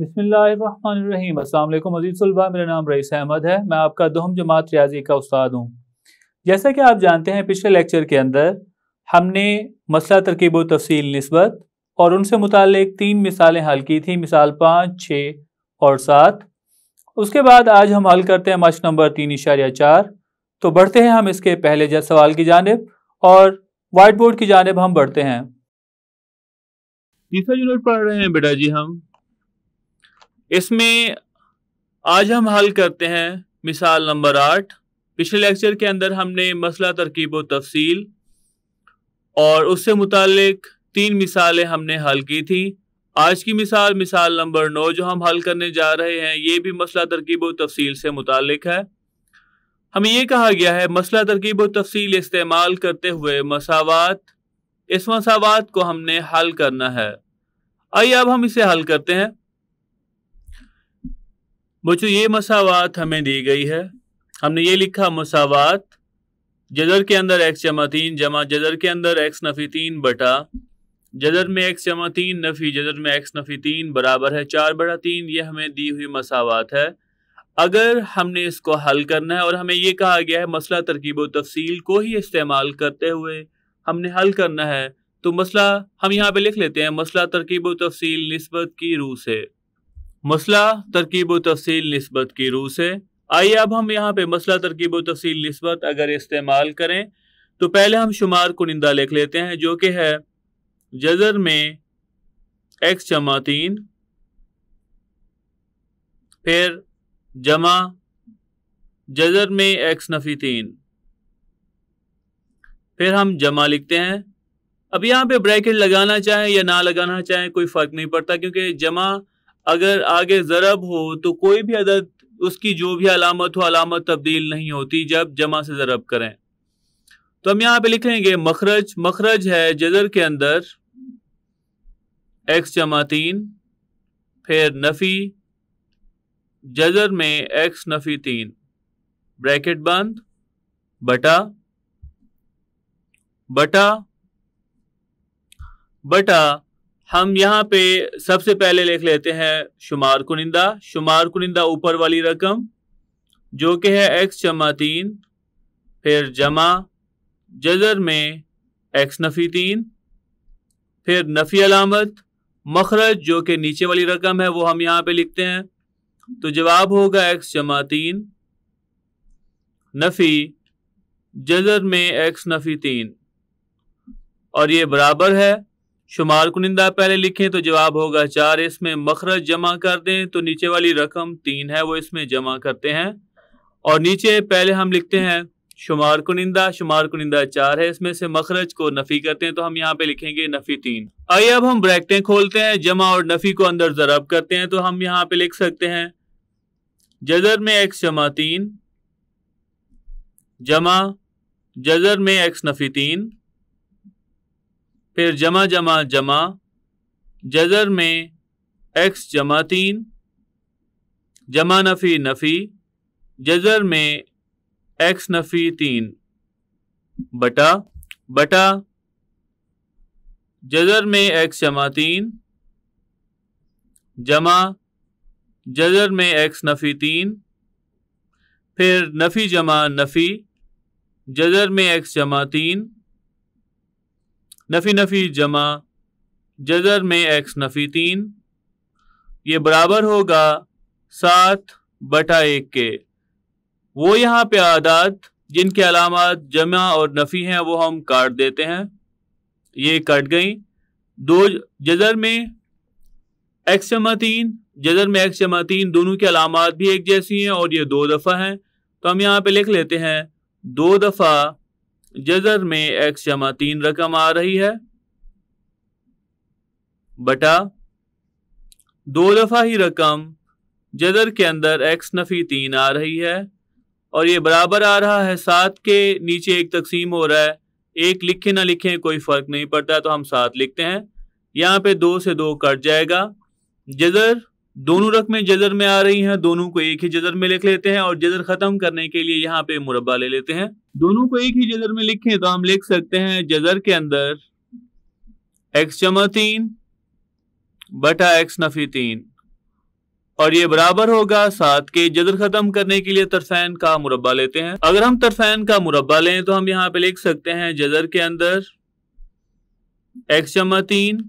बिसमीम अल्लाम मेरा नाम रईस अहमद है मैं आपका दोहम जमात रियाजी का उस्ताद हूँ जैसा कि आप जानते हैं पिछले लेक्चर के अंदर हमने मसला तरकीब तफसील नस्बत और उनसे मुतक तीन मिसालें हल की थी मिसाल पाँच छः और सात उसके बाद आज हम हल करते हैं मश नंबर तीन इशारिया चार तो बढ़ते हैं हम इसके पहले जैसे सवाल की जानब और वाइट बोर्ड की जानब हम बढ़ते हैं तीसरा यूनिट पढ़ रहे हैं बेटा जी हम इसमें आज हम हल करते हैं मिसाल नंबर आठ पिछले लेक्चर के अंदर हमने मसला तरकीब व तफसील और उससे मुतक तीन मिसालें हमने हल की थी आज की मिसाल मिसाल नंबर नौ जो हम हल करने जा रहे हैं ये भी मसला तरकीब व तफसील से मुतालिक है हमें यह कहा गया है मसला तरकीब व तफसील इस्तेमाल करते हुए मसावत इस मसावत को हमने हल करना है आइए अब हम इसे हल करते हैं बच्चों ये मसावत हमें दी गई है हमने ये लिखा मसावत जजर के अंदर एक्स जमा तीन जमा जजर के अंदर एक्स नफ़ी तीन बटा जजर में एक्स जमा तीन नफ़ी जजर में एक्स नफ़ी तीन बराबर है चार बटा तीन ये हमें दी हुई मसावत है अगर हमने इसको हल करना है और हमें ये कहा गया है मसला तरकीब व तफसील को ही इस्तेमाल करते हुए हमने हल करना है तो मसला हम यहाँ पे लिख लेते हैं मसला तरकीब व तफसील नस्बत की रूह से मसला तरकीब तफसील नस्बत की रूह से आइए अब हम यहाँ पे मसला तरकीब तफसील नस्बत अगर इस्तेमाल करें तो पहले हम शुमार कुनिंदा लिख लेते हैं जो कि है जजर में एक्स जमा तीन फिर जमा जजर में एक्स नफ़ी तीन फिर हम जमा लिखते हैं अब यहाँ पे ब्रैकेट लगाना चाहे या ना लगाना चाहे कोई फ़र्क नहीं पड़ता क्योंकि जमा अगर आगे ज़रब हो तो कोई भी अदद उसकी जो भी अलामत हो अलामत तब्दील नहीं होती जब जमा से ज़रब करें तो हम यहाँ पे लिखेंगे मखरज मखरज है जजर के अंदर एक्स जमा तीन फिर नफ़ी जजर में एक्स नफ़ी तीन ब्रैकेट बंद बटा बटा बटा हम यहाँ पे सबसे पहले लिख लेते हैं शुमार कुनिंदा शुमार कुनिंदा ऊपर वाली रकम जो कि है एक्स जमा तीन फिर जमा जजर में एक्स नफ़ी तीन फिर नफ़ी अलामत मखरज जो कि नीचे वाली रकम है वो हम यहाँ पे लिखते हैं तो जवाब होगा एक्स जमा तीन नफ़ी जजर में एक्स नफ़ी तीन और ये बराबर है शुमार कुनिंदा पहले लिखें तो जवाब होगा चार इसमें मखरज जमा कर दें तो नीचे वाली रकम तीन है वो इसमें जमा करते हैं और नीचे पहले हम लिखते हैं शुमार कुनिंदा शुमार कुनिंदा चार है इसमें से मखरज को नफ़ी करते हैं तो हम यहाँ पे लिखेंगे नफ़ी तीन आइए अब हम ब्रैकटें खोलते हैं जमा और नफ़ी को अंदर ज़रब करते हैं तो हम यहाँ पे लिख सकते हैं जजर में एक्स जमा तीन जमा जजर में एक्स नफ़ी तीन फिर जमा जमा जमा जजर में एक्स जमा तीन जमा नफ़ी नफ़ी जजर में एक्स नफ़ी तीन बटा बटा जजर में एक्स जमा तीन जमा जजर में एक्स नफ़ी तीन फिर नफ़ी जमा नफ़ी जजर में एक्स जमा तीन नफ़ी नफ़ी जमा जजर में एक्स नफ़ी तीन ये बराबर होगा सात बटा एक के वो यहाँ पे आदात जिनके अलामत जमा और नफ़ी हैं वो हम काट देते हैं ये कट गई दो जजर में एक्स जमा तीन जजर में एक्स जमा तीन दोनों की अलामत भी एक जैसी हैं और ये दो दफ़ा हैं तो हम यहाँ पे लिख लेते हैं दो दफ़ा जजर में एक्स जमा तीन रकम आ रही है बटा दो दफ़ा ही रकम जजर के अंदर एक्स नफ़ी तीन आ रही है और ये बराबर आ रहा है सात के नीचे एक तकसीम हो रहा है एक लिखे ना लिखे कोई फ़र्क नहीं पड़ता तो हम सात लिखते हैं यहाँ पे दो से दो कट जाएगा जजर दोनों रकमें जजर में आ रही हैं दोनों को एक ही जजर में लिख लेते हैं और जजर खत्म करने के लिए यहाँ पे मुरब्बा ले लेते हैं दोनों को एक ही जजर में लिखें तो हम लिख सकते हैं जजर के अंदर एक्स जमा तीन बटा एक्स नफी तीन और ये बराबर होगा सात के जजर खत्म करने के लिए तरफैन का मुरब्बा लेते हैं अगर हम तरफैन का मुरब्बा लें तो हम यहाँ पे लिख सकते हैं जजर के अंदर एक्स जमा तीन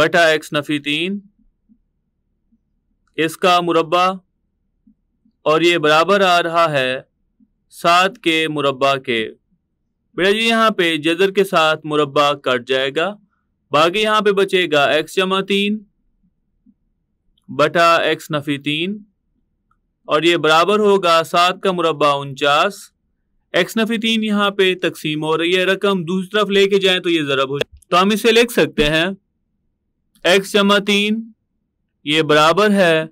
बटा एक्स नफी तीन इसका मुरबा और ये बराबर आ रहा है सात के मुरबा के बेटा जी यहाँ पे जजर के साथ मुरबा कट जाएगा बाकी यहाँ पे बचेगा एक्स जमा तीन बटा एक्स नफ़ी तीन और ये बराबर होगा सात का मुरबा उनचास एक्स नफ़ी तीन यहाँ पे तकसीम हो रही है रकम दूसरी तरफ लेके जाए तो ये ज़रब हो तो हम इसे लिख सकते हैं एक्स जमा तीन ये बराबर है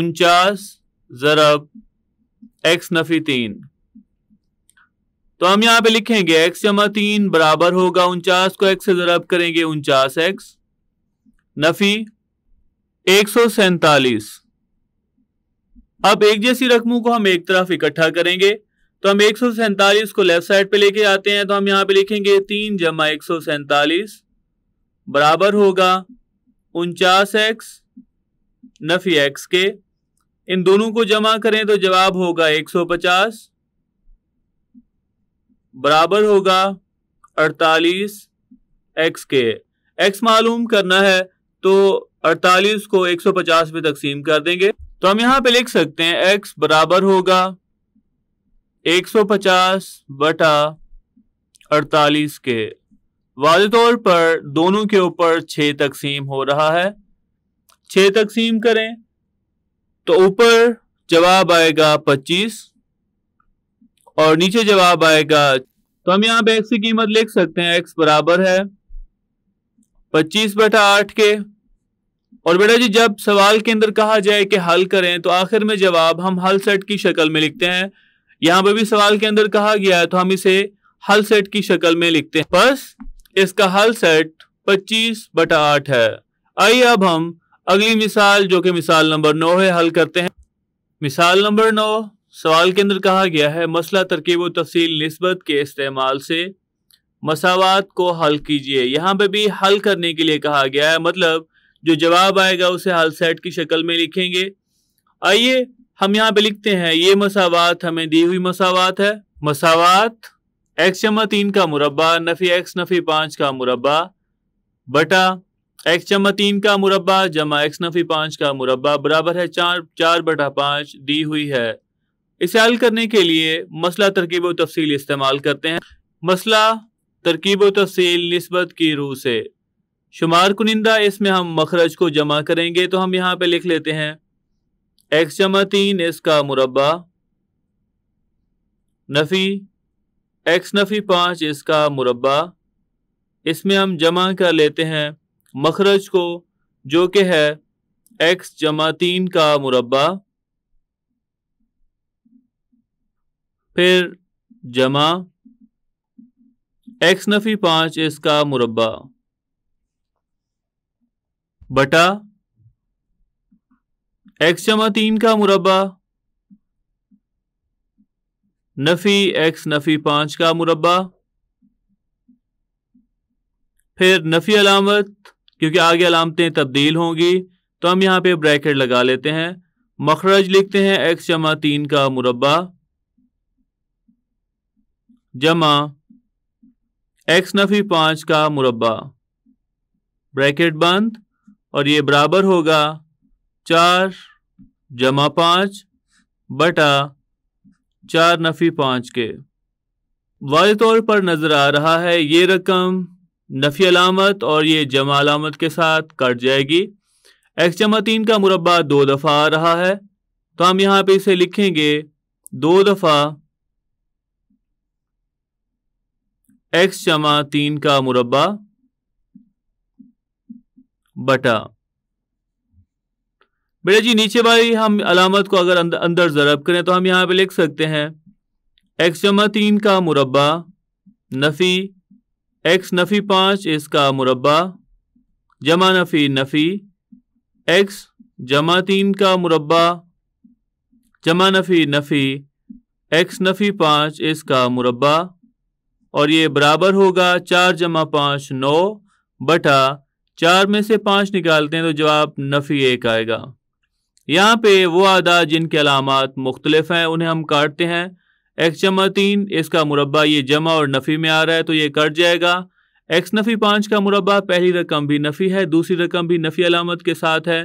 उनचास ज़रब एक्स नफ़ी तीन तो हम यहां पे लिखेंगे एक्स जमा तीन बराबर होगा उनचास को एक्स से ज़रब करेंगे उनचास एक्स नफ़ी एक सौ सैतालीस अब एक जैसी रकमों को हम एक तरफ इकट्ठा करेंगे तो हम एक सौ सैंतालीस को लेफ्ट साइड पे लेके आते हैं तो हम यहां पे लिखेंगे तीन जमा एक सौ सैंतालीस बराबर होगा उनचास एक्स नफी एक्स के इन दोनों को जमा करें तो जवाब होगा 150 बराबर होगा 48 एक्स के एक्स मालूम करना है तो 48 को 150 में तकसीम कर देंगे तो हम यहां पे लिख सकते हैं एक्स बराबर होगा 150 बटा 48 के वाज तौर पर दोनों के ऊपर 6 तकसीम हो रहा है छ तकसीम करें तो ऊपर जवाब आएगा पच्चीस और नीचे जवाब आएगा तो हम यहां पे एक्स की कीमत लिख सकते हैं एक्स बराबर है पच्चीस बटा आठ के और बेटा जी जब सवाल के अंदर कहा जाए कि हल करें तो आखिर में जवाब हम हल सेट की शक्ल में लिखते हैं यहां पर भी सवाल के अंदर कहा गया है तो हम इसे हल सेट की शक्ल में लिखते हैं बस इसका हल सेट 25 बटा आठ है आइए अब हम अगली मिसाल जो कि मिसाल नंबर नौ है हल करते हैं मिसाल नंबर नौ सवाल के अंदर कहा गया है मसला तरकीब तफसील नस्बत के इस्तेमाल से मसावत को हल कीजिए यहाँ पे भी हल करने के लिए कहा गया है मतलब जो जवाब आएगा उसे हल सेट की शक्ल में लिखेंगे आइए हम यहाँ पे लिखते हैं ये मसावत हमें दी हुई मसावत है मसावत एक्स जमा तीन का मुरबा नफ़ी एक्स नफ़ी पाँच का मुरबा बटा एक्स जमा तीन का मुरबा जमा एक्स नफी पांच का मुरबा बराबर है चार चार बटा पांच दी हुई है इसे हल करने के लिए मसला तरकीब तफसील इस्तेमाल करते हैं मसला तरकीब तफसील नस्बत की रूह से शुमार कुनिंदा इसमें हम मखरज को जमा करेंगे तो हम यहाँ पे लिख लेते हैं एक्स जमा तीन इसका मुरबा नफ़ी एक्स नफ़ी पांच इसका मुरबा इसमें हम जमा कर लेते हैं मखरज को जो कि है एक्स जमा तीन का मुरबा फिर जमा एक्स नफ़ी पांच इसका मुरबा बटा एक्स जमा तीन का मुरबा नफ़ी एक्स नफ़ी पांच का मुरबा फिर नफ़ी अलामत क्योंकि आगे अलामतें तब्दील होंगी तो हम यहाँ पे ब्रैकेट लगा लेते हैं मखरज लिखते हैं एक्स जमा तीन का मुरबा जमा एक्स नफी पांच का मुरबा ब्रैकेट बंद और ये बराबर होगा चार जमा पांच बटा चार नफी पांच के वाज तौर पर नज़र आ रहा है ये रकम नफी अलामत और ये जमा अलामत के साथ कट जाएगी एक्स जमा तीन का मुरबा दो दफ़ा आ रहा है तो हम यहां पे इसे लिखेंगे दो दफ़ा एक्स जमा तीन का मुरबा बटा बेटा जी नीचे भाई हम अलामत को अगर अंदर, ज़रब करें तो हम यहां पे लिख सकते हैं एक्स जमा तीन का मुरबा नफ़ी एक्स नफ़ी पांच इसका मुरबा जमा नफ़ी नफ़ी एक्स जमा तीन का मुरबा जमा नफ़ी नफ़ी एक्स नफ़ी पांच इसका मुरबा और ये बराबर होगा चार जमा पांच नौ बटा चार में से पांच निकालते हैं तो जवाब नफ़ी एक आएगा यहाँ पे वो आदा जिनके अलामत मुख्तलिफ हैं उन्हें हम काटते हैं एक्स जमा तीन इसका मुरबा ये जमा और नफ़ी में आ रहा है तो ये कट जाएगा एक्स नफ़ी पाँच का मुरबा पहली रकम भी नफ़ी है दूसरी रकम भी नफ़ी अलामत के साथ है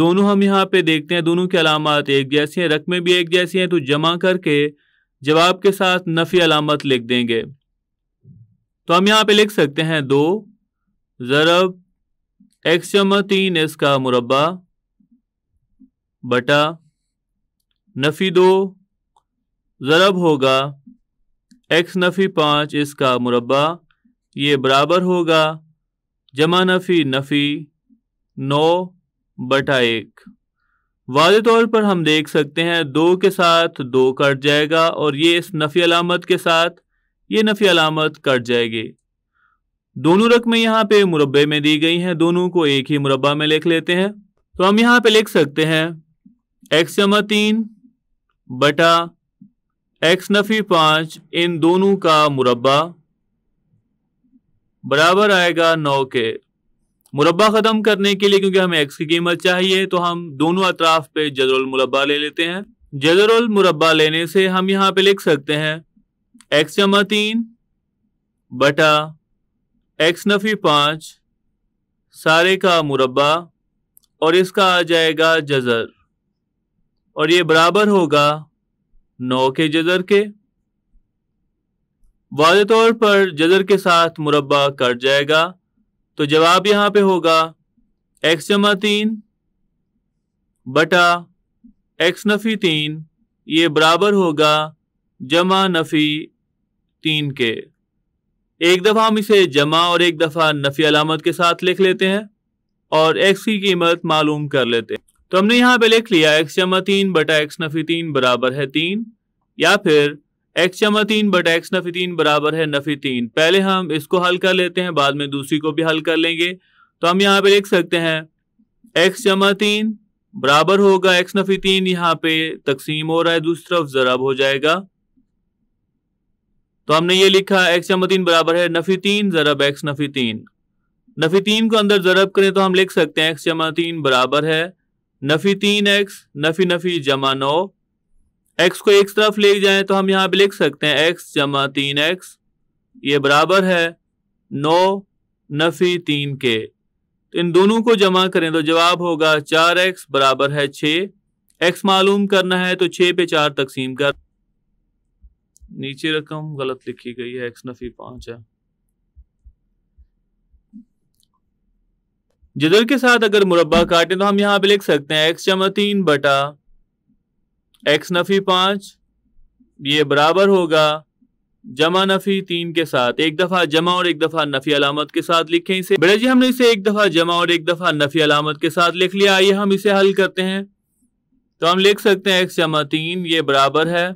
दोनों हम यहाँ पे देखते हैं दोनों की अलामत एक जैसी हैं रकमें भी एक जैसी हैं तो जमा करके जवाब के साथ नफ़ी अलामत लिख देंगे तो हम यहाँ पे लिख सकते हैं दो ज़रब एक्स जमा तीन इसका मुरबा बटा नफ़ी दो ज़रब होगा एक्स नफ़ी पाँच इसका मुरबा ये बराबर होगा जमा नफ़ी नफ़ी नौ बटा एक वाज तौर पर हम देख सकते हैं दो के साथ दो कट जाएगा और ये इस नफ़ी अलामत के साथ ये नफ़ी अलामत कट जाएगी दोनों रकमें यहाँ पे मुरबे में दी गई हैं दोनों को एक ही मुरबा में लिख लेते हैं तो हम यहाँ पे लिख सकते हैं एक्स जमा तीन बटा एक्स नफ़ी पांच इन दोनों का मुरबा बराबर आएगा नौ के मुरबा ख़त्म करने के लिए क्योंकि हमें एक्स की कीमत चाहिए तो हम दोनों अतराफ पे जजरुल मुरबा ले लेते हैं जजरुल मुरबा लेने से हम यहां पे लिख सकते हैं एक्स जमा तीन बटा एक्स नफ़ी पांच सारे का मुरबा और इसका आ जाएगा जजर और ये बराबर होगा नौ के जजर के वाज तौर पर जजर के साथ मुरबा कट जाएगा तो जवाब यहां पे होगा एक्स जमा तीन बटा एक्स नफ़ी तीन ये बराबर होगा जमा नफ़ी तीन के एक दफ़ा हम इसे जमा और एक दफ़ा नफ़ी अलामत के साथ लिख लेते हैं और एक्स की कीमत मालूम कर लेते हैं तो हमने यहां पे लिख लिया एक्स जमा तीन बटा एक्स नफी तीन बराबर है तीन या फिर एक्स जमा तीन बटा एक्स नफी तीन बराबर है नफी तीन पहले हम इसको हल कर लेते हैं बाद में दूसरी को भी हल कर लेंगे तो हम यहाँ पे लिख सकते हैं एक्स जमा तीन बराबर होगा एक्स नफी तीन यहाँ पे तकसीम हो रहा है दूसरी तरफ जराब हो जाएगा तो हमने ये लिखा एक्स जमा तीन बराबर है नफी तीन जरब एक्स नफी तीन नफी तीन को अंदर जरब करें तो हम लिख सकते हैं एक्स जमा तीन बराबर है नफ़ी तीन एक्स नफ़ी नफ़ी जमा नौ एक्स को एक तरफ ले जाए तो हम यहाँ पर लिख सकते हैं एक्स जमा तीन एक्स ये बराबर है नौ नफ़ी तीन के तो इन दोनों को जमा करें तो जवाब होगा चार एक्स बराबर है छ एक्स मालूम करना है तो छः पे चार तकसीम कर नीचे रकम गलत लिखी गई है एक्स नफ़ी पांच है जिधर के साथ अगर मुरबा काटें तो हम यहां पे लिख सकते हैं एक्स जमा तीन बटा एक्स नफ़ी पांच ये बराबर होगा जमा नफ़ी तीन के साथ एक दफ़ा जमा और एक दफ़ा नफ़ी अलामत के साथ लिखें इसे बेटा जी हमने इसे एक दफ़ा जमा और एक दफ़ा नफ़ी अलामत के साथ लिख लिया आइए हम इसे हल करते हैं तो हम लिख सकते हैं एक्स जमा तीन ये बराबर है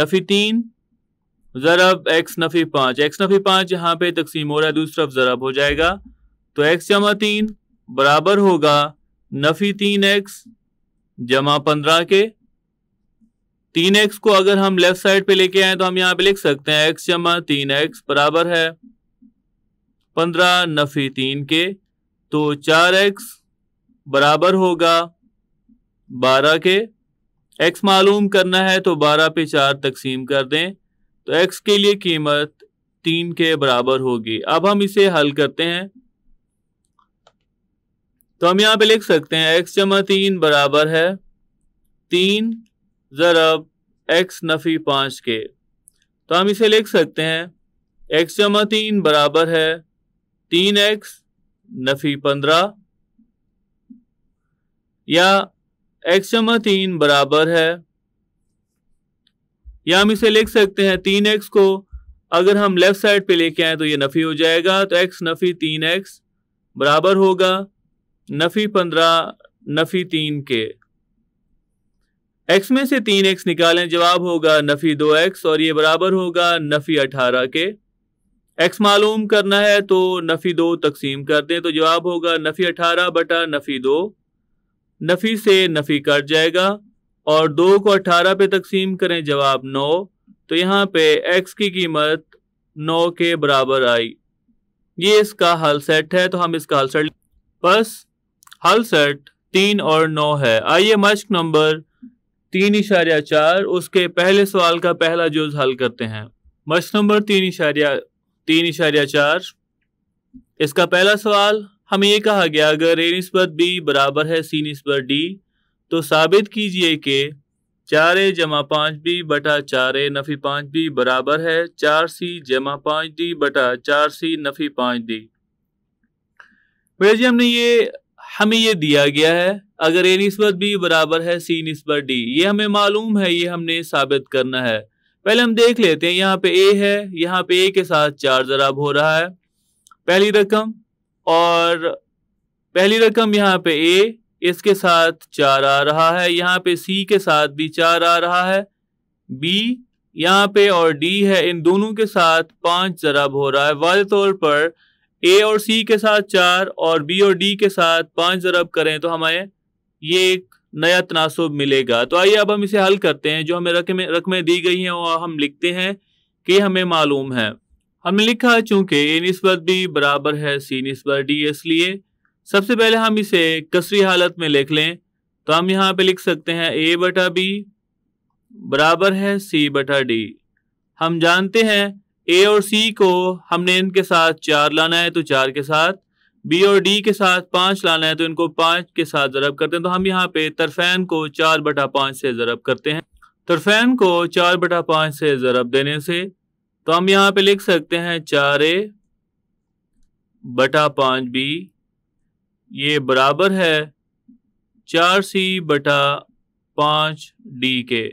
नफ़ी तीन ज़रब एक्स नफ़ी पांच एक्स नफ़ी पांच यहाँ पे तकसीम हो रहा है दूसरी तरफ ज़रब हो जाएगा तो एक्स जमा तीन बराबर होगा नफी तीन एक्स जमा पंद्रह के तीन एक्स को अगर हम लेफ्ट साइड पे लेके आए तो हम यहां पे लिख सकते हैं एक्स जमा तीन एक्स बराबर है पंद्रह नफी तीन के तो चार एक्स बराबर होगा बारह के एक्स मालूम करना है तो बारह पे चार तकसीम कर दें तो एक्स के लिए कीमत तीन के बराबर होगी अब हम इसे हल करते हैं तो हम यहां पे लिख सकते हैं एक्स जमा तीन बराबर है तीन ज़रब एक्स नफ़ी पांच के तो हम इसे लिख सकते हैं एक्स जमा तीन बराबर है तीन एक्स नफ़ी पंद्रह या एक्स जमा तीन बराबर है या हम इसे लिख सकते हैं तीन एक्स को अगर हम लेफ़्ट साइड पे लेके आए तो ये नफ़ी हो जाएगा तो एक्स नफ़ी तीन एक्स बराबर होगा नफ़ी पंद्रह नफ़ी तीन के एक्स में से तीन एक्स निकालें जवाब होगा नफ़ी दो एक्स और ये बराबर होगा नफ़ी अठारह के एक्स मालूम करना है तो नफ़ी दो तकसीम कर दें तो जवाब होगा नफ़ी अठारह बटा नफ़ी दो नफ़ी से नफ़ी कट जाएगा और दो को अठारह पे तकसीम करें जवाब नौ तो यहाँ पे एक्स की कीमत नौ के बराबर आई ये इसका हल सेट है तो हम इसका हल सेट बस हल सेट तीन और नौ है आइए मश्क नंबर तीन इशारिया चार उसके पहले सवाल का पहला जुज हल करते हैं मश्क नंबर तीन इशारिया तीन इशारिया चार इसका पहला सवाल हमें ये कहा गया अगर ए नस्बत बी बराबर है सी नस्बत डी तो साबित कीजिए कि चार ए जमा पाँच बी बटा चार ए नफ़ी पाँच बी बराबर है चार सी जमा पाँच डी बटा चार सी नफ़ी पाँच डी मेरे जी हमने ये हमें ये दिया गया है अगर ए नस्बत बी बराबर है सी नस्बत डी ये हमें मालूम है ये हमने साबित करना है पहले हम देख लेते हैं यहाँ पे ए है यहाँ पे ए के साथ चार जराब हो रहा है पहली रकम और पहली रकम यहाँ पे ए इसके साथ चार आ रहा है यहाँ पे सी के साथ भी चार आ रहा है बी यहाँ पे और डी है इन दोनों के साथ पांच जराब हो रहा है वाज तौर पर ए और सी के साथ चार और बी और डी के साथ पांच ज़रब करें तो हमें ये एक नया तनासब मिलेगा तो आइए अब हम इसे हल करते हैं जो हमें रकमें रकमें दी गई हैं और हम लिखते हैं कि हमें मालूम है हमने लिखा चूंकि ए नस्बत भी बराबर है सी नस्बत डी इसलिए सबसे पहले हम इसे कसरी हालत में लिख लें तो हम यहाँ पे लिख सकते हैं ए बटा बी बराबर है सी बटा डी हम जानते हैं ए और सी को हमने इनके साथ चार लाना है तो चार के साथ बी और डी के साथ पांच लाना है तो इनको पांच के साथ ज़रब करते हैं तो हम यहाँ पे तरफैन को चार बटा पांच से ज़रब करते हैं तरफैन को चार बटा पांच से ज़रब देने से तो हम यहाँ पे लिख सकते हैं चार ए बटा पांच बी ये बराबर है चार सी बटा पांच डी के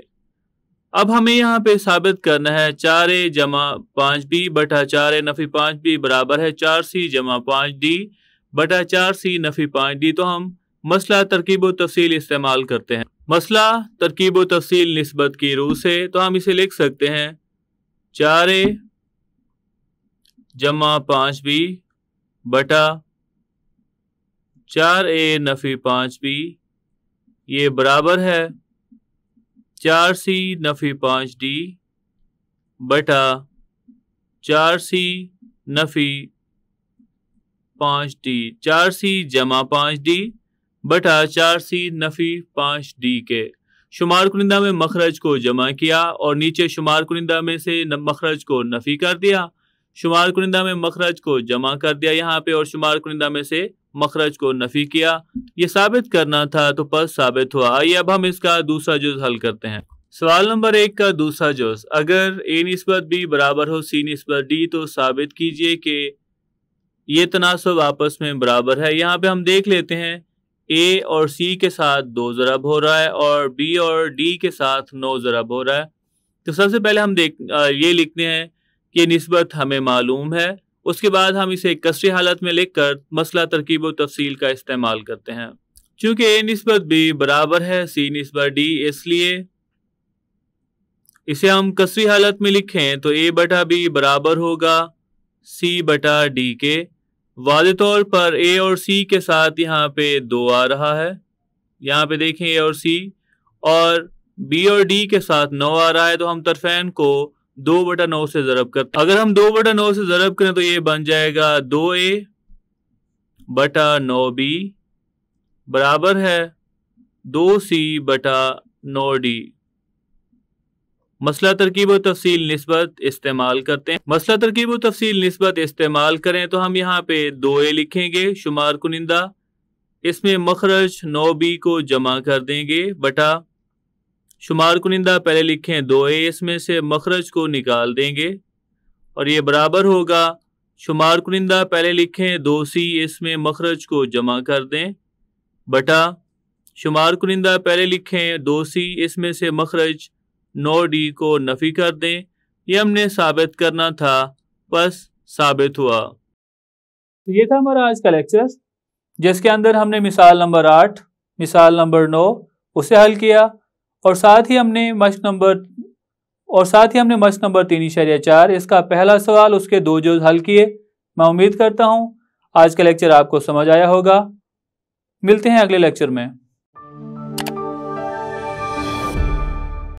अब हमें यहाँ पे साबित करना है चार ए जमा पाँच बी बटा चार ए नफी पाँच बी बराबर है चार सी जमा पाँच डी बटा चार सी नफी पाँच डी तो हम मसला तरकीब तफसील इस्तेमाल करते हैं मसला तरकीब तफसील नस्बत की रूह से तो हम इसे लिख सकते हैं चार ए जमा पाँच बी बटा चार ए नफी पाँच बी ये बराबर है चार सी नफ़ी पाँच डी बटा चार सी नफ़ी पाँच डी चार सी जमा पाँच डी बटा चार सी नफ़ी पाँच डी के शुमार कुनिंदा में मखरज को जमा किया और नीचे शुमार कुनिंदा में से मखरज को नफ़ी कर दिया शुमार कुनिंदा में मखरज को जमा कर दिया यहाँ पे और शुमार कुनिंदा में से मखरज को नफी किया ये साबित करना था तो पस साबित हुआ आइए अब हम इसका दूसरा जुज हल करते हैं सवाल नंबर एक का दूसरा जुज अगर ए नस्बत बी बराबर हो सी नस्बत डी तो साबित कीजिए कि ये तनासब आपस में बराबर है यहाँ पे हम देख लेते हैं ए और सी के साथ दो ज़रब हो रहा है और बी और डी के साथ नौ ज़रब हो रहा है तो सबसे पहले हम देख ये लिखते हैं कि नस्बत हमें मालूम है उसके बाद हम इसे कसरी हालत में लिखकर मसला तरकीब तफसील का इस्तेमाल करते हैं चूंकि ए नस्बत बी बराबर है सी नस्बत डी इसलिए इसे हम कसरी हालत में लिखें तो ए बटा बी बराबर होगा सी बटा डी के वाद तौर पर ए और सी के साथ यहाँ पे दो आ रहा है यहाँ पे देखें ए और सी और बी और डी के साथ नौ आ रहा है तो हम तरफेन को दो बटा नौ से जरब कर अगर हम दो बटा नौ से जरब करें तो ये बन जाएगा दो ए बटा नौ बी बराबर है दो सी बटा नौ डी मसला तरकीब और तफसील नस्बत इस्तेमाल करते हैं मसला तरकीब और तफसील नस्बत इस्तेमाल करें तो हम यहाँ पे दो ए लिखेंगे शुमार कुनिंदा इसमें मखरज नौ बी को जमा कर देंगे बटा शुमार कुनिंदा पहले लिखें दो ए इसमें से मखरज को निकाल देंगे और ये बराबर होगा शुमार कुनिंदा पहले लिखें दो सी इसमें मखरज को जमा कर दें बटा शुमार कुनिंदा पहले लिखें दो सी इसमें से मखरज नौ डी को नफ़ी कर दें ये हमने साबित करना था बस साबित हुआ तो ये था हमारा आज का लेक्चर जिसके अंदर हमने मिसाल नंबर आठ मिसाल नंबर नौ उसे हल किया और साथ ही हमने मश्क नंबर और साथ ही हमने मश्क नंबर तीन शर्या चार इसका पहला सवाल उसके दो जो हल किए मैं उम्मीद करता हूँ आज का लेक्चर आपको समझ आया होगा मिलते हैं अगले लेक्चर में